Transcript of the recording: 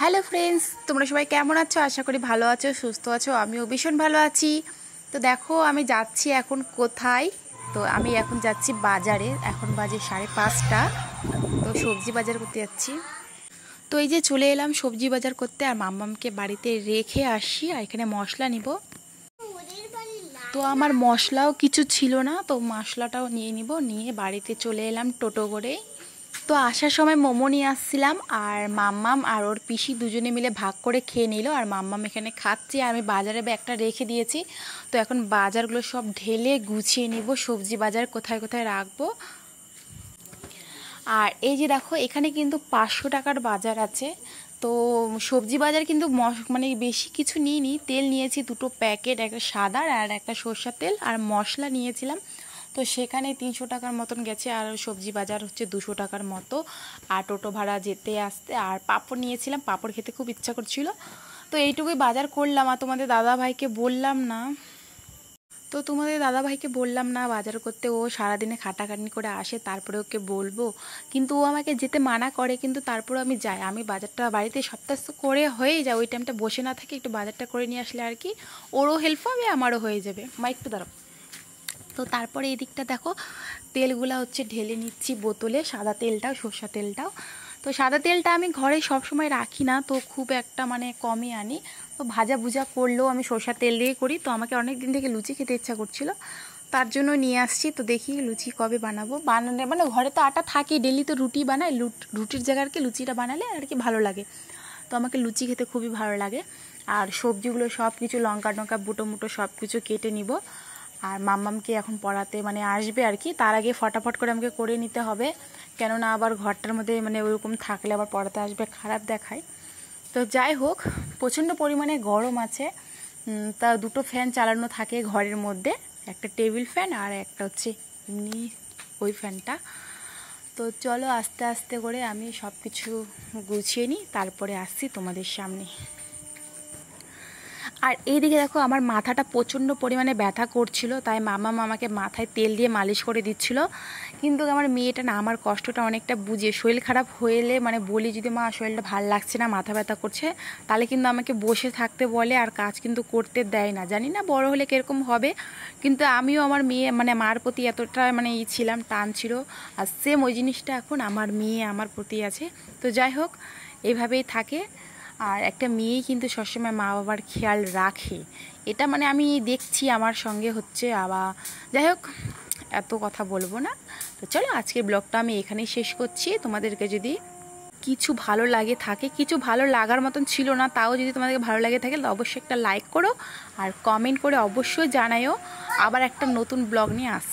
hello friends তোমরা সবাই কেমন আছো আশা করি ভালো আছো সুস্থ আছো আমিও ভীষণ ভালো আছি তো দেখো আমি যাচ্ছি এখন কোথায় তো আমি এখন যাচ্ছি বাজারে এখন বাজে সাড়ে পাঁচটা তো সবজি বাজার করতে যাচ্ছি তো এই যে চলে এলাম সবজি বাজার করতে আর মাম্মামকে বাড়িতে রেখে আসি আর এখানে মশলা নিব তো আমার মশলাও কিছু ছিল না তো মশলাটাও নিয়ে নিব নিয়ে বাড়িতে চলে এলাম টোটো করে তো আসার সময় মোমো নিয়ে আসছিলাম আর মাম্মাম আর ওর পিসি দুজনে মিলে ভাগ করে খেয়ে নিল আর মাম্মাম এখানে খাচ্ছি আর আমি বাজারে ব্যাগটা রেখে দিয়েছি তো এখন বাজারগুলো সব ঢেলে গুছিয়ে নিব সবজি বাজার কোথায় কোথায় রাখবো আর এই যে দেখো এখানে কিন্তু পাঁচশো টাকার বাজার আছে তো সবজি বাজার কিন্তু মানে বেশি কিছু নিইনি তেল নিয়েছি দুটো প্যাকেট একটা সাদার আর একটা সর্ষার তেল আর মশলা নিয়েছিলাম তো সেখানে তিনশো টাকার মতন গেছে আর সবজি বাজার হচ্ছে দুশো টাকার মতো আর টোটো ভাড়া যেতে আসতে আর পাঁপড় নিয়েছিলাম পাঁপড় খেতে খুব ইচ্ছা করছিল তো এইটুকুই বাজার করলাম আর তোমাদের দাদা ভাইকে বললাম না তো তোমাদের দাদাভাইকে বললাম না বাজার করতে ও সারাদিনে খাটাখাটনি করে আসে তারপরে ওকে বলবো কিন্তু ও আমাকে যেতে মানা করে কিন্তু তারপরে আমি যাই আমি বাজারটা বাড়িতে সপ্তাহ করে হয়ে যায় ওই টাইমটা বসে না থাকে একটু বাজারটা করে নিয়ে আসলে আর কি ওরও হেল্প হবে আমারও হয়ে যাবে মাইক একটু দাঁড়াও তো তারপরে এদিকটা দেখো তেলগুলা হচ্ছে ঢেলে নিচ্ছি বোতলে সাদা তেলটাও সর্ষা তেলটাও তো সাদা তেলটা আমি ঘরে সব সময় রাখি না তো খুব একটা মানে কমই আনি তো ভাজা ভুজা করলেও আমি সর্ষা তেল দিয়ে করি তো আমাকে অনেক দিন থেকে লুচি খেতে ইচ্ছা করছিল তার জন্য নিয়ে আসছি তো দেখি লুচি কবে বানাবো বানালে মানে ঘরে তো আটা থাকে ডেলি তো রুটি বানাই রুটির জায়গার কি লুচিটা বানালে আর কি ভালো লাগে তো আমাকে লুচি খেতে খুবই ভালো লাগে আর সবজিগুলো সব কিছু লঙ্কা টঙ্কা বুটো মুটো সব কিছু কেটে নিব আর মাম্মামকে এখন পড়াতে মানে আসবে আর কি তার আগে ফটাফট করে আমাকে করে নিতে হবে কেননা আবার ঘরটার মধ্যে মানে ওইরকম থাকলে আবার পড়াতে আসবে খারাপ দেখায় তো যাই হোক প্রচণ্ড পরিমাণে গরম আছে তা দুটো ফ্যান চালানো থাকে ঘরের মধ্যে একটা টেবিল ফ্যান আর একটা হচ্ছে এমনি ওই ফ্যানটা তো চলো আস্তে আস্তে করে আমি সব কিছু গুছিয়ে নিই তারপরে আসছি তোমাদের সামনে আর এইদিকে দেখো আমার মাথাটা প্রচণ্ড পরিমাণে ব্যথা করছিল তাই মামা মামাকে মাথায় তেল দিয়ে মালিশ করে দিচ্ছিল কিন্তু আমার মেয়েটা না আমার কষ্টটা অনেকটা বুঝে শরীর খারাপ হয়েলে মানে বলি যদি মা শরীরটা ভাল লাগছে না মাথা ব্যথা করছে তাহলে কিন্তু আমাকে বসে থাকতে বলে আর কাজ কিন্তু করতে দেয় না জানি না বড় হলে কীরকম হবে কিন্তু আমিও আমার মেয়ে মানে মার প্রতি এতটা মানে ই ছিলাম টান ছিল আর সেম ওই জিনিসটা এখন আমার মেয়ে আমার প্রতি আছে তো যাই হোক এইভাবেই থাকে আর একটা মেয়েই কিন্তু সবসময় মা বাবার খেয়াল রাখে এটা মানে আমি দেখছি আমার সঙ্গে হচ্ছে আবার যাই হোক এত কথা বলবো না তো চলো আজকের ব্লগটা আমি এখানেই শেষ করছি তোমাদেরকে যদি কিছু ভালো লাগে থাকে কিছু ভালো লাগার মতন ছিল না তাও যদি তোমাদেরকে ভালো লাগে থাকে তাহলে অবশ্যই একটা লাইক করো আর কমেন্ট করে অবশ্যই জানায়ও আবার একটা নতুন ব্লগ নিয়ে আস